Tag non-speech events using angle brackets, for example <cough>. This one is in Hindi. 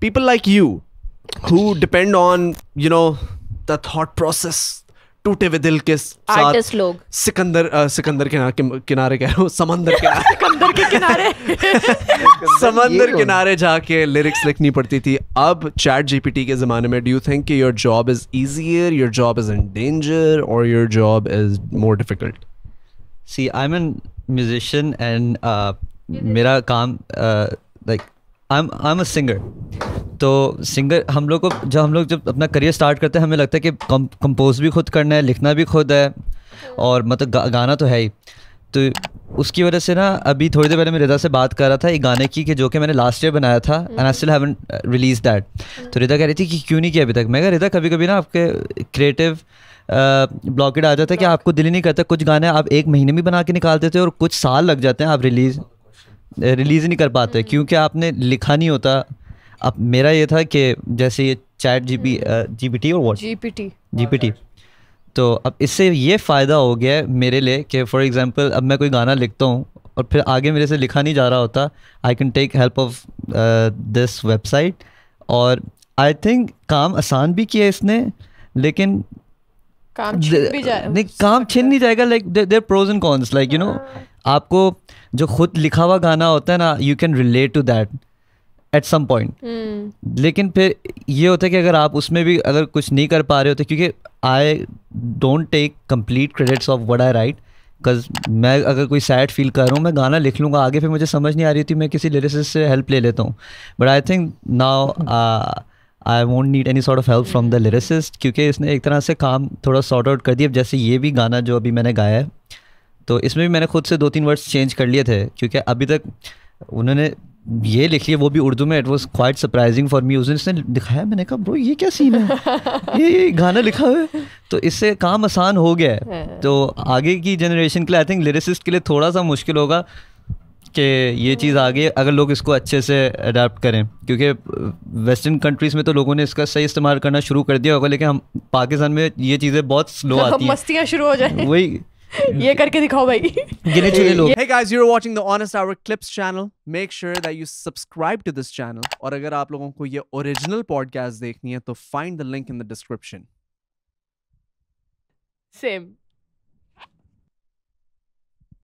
people like you who depend on you know the thought process टूटे हुए दिल के आर्टिस्ट लोग सिकंदर आ, सिकंदर किनारे कि, किनारे कह रहा हूँ समंदर किनारे समंदर के किनारे समंदर किनारे जाके लिरिक्स लिखनी पड़ती थी अब चैट जीपीटी के जमाने में do you think your job is easier your job is in danger और your job is more difficult see I am an musician and मेरा काम like I am I am a singer तो सिंगर हम लोग को जब हम लोग जब अपना करियर स्टार्ट करते हैं हमें लगता है कि कंपोज भी खुद करना है लिखना भी खुद है और मतलब गा, गाना तो है ही तो उसकी वजह से ना अभी थोड़ी देर पहले मैं रिदा से बात कर रहा था एक गाने की कि जो कि मैंने लास्ट ईयर बनाया था and I still haven't release that तो रिदा कह रही थी कि क्यों नहीं किया अभी तक मैं कह रिदा कभी कभी ना आपके क्रिएटिव ब्लॉकेट uh, आ जाता है कि आपको दिल ही नहीं करता कुछ गाने आप एक महीने में बना के निकाल देते और कुछ साल लग जाते हैं आप रिलीज़ रिलीज़ uh, नहीं कर पाते हम्म। क्योंकि आपने लिखा नहीं होता अब मेरा ये था कि जैसे ये chat G P hmm. G P T और what G P T G P T तो अब इससे ये फ़ायदा हो गया है मेरे लिए कि फॉर एग्ज़ाम्पल अब मैं कोई गाना लिखता हूँ और फिर आगे मेरे से लिखा नहीं जा रहा होता I can take help of this website और आई थिंक काम आसान भी किया इसने लेकिन काम भी जाए नहीं काम छीन नहीं जाएगा like their pros and cons like you know आपको जो खुद लिखा हुआ गाना होता है ना you can relate to that at some point लेकिन फिर ये होता है कि अगर आप उसमें भी अगर कुछ नहीं कर पा रहे होते क्योंकि I don't take complete credits of what I write because मैं अगर कोई सैड फील कर रहा हूँ मैं गाना लिख लूँगा आगे फिर मुझे समझ नहीं आ रही थी मैं किसी लिरिस से हेल्प ले लेता हूँ but I think now I won't need any sort of help from the lyricist क्योंकि इसने एक तरह से काम थोड़ा सॉर्ट आउट कर दिया जैसे ये भी गाना जो अभी मैंने गाया है तो इसमें भी मैंने खुद से दो तीन वर्ड्स चेंज कर लिए थे क्योंकि अभी तक उन्होंने ये लिख लिया वो भी उर्दू में it was quite surprising for me उसने दिखाया मैंने कहा ब्रो ये क्या सीन है <laughs> ये ये गाना लिखा हुआ है तो इससे काम आसान हो गया है हाँ। तो आगे की जनरेशन के लिए आई थिंक लिरिसिस्ट के लिए थोड़ा सा मुश्किल होगा कि ये चीज़ हाँ। आगे अगर लोग इसको अच्छे से अडाप्ट करें क्योंकि वेस्टर्न कंट्रीज़ में तो लोगों ने इसका सही इस्तेमाल करना शुरू कर दिया होगा लेकिन हम पाकिस्तान में ये चीज़ें बहुत स्लो <laughs> आती हैं मस्तियाँ शुरू हो जाए वही <laughs> ये करके दिखाओ भाई गिने चुने लोग hey guys you are watching the Honest Hour clips channel make sure that you subscribe to this channel और अगर आप लोगों को ये ओरिजिनल पॉडकास्ट देखनी है तो find the link in the description same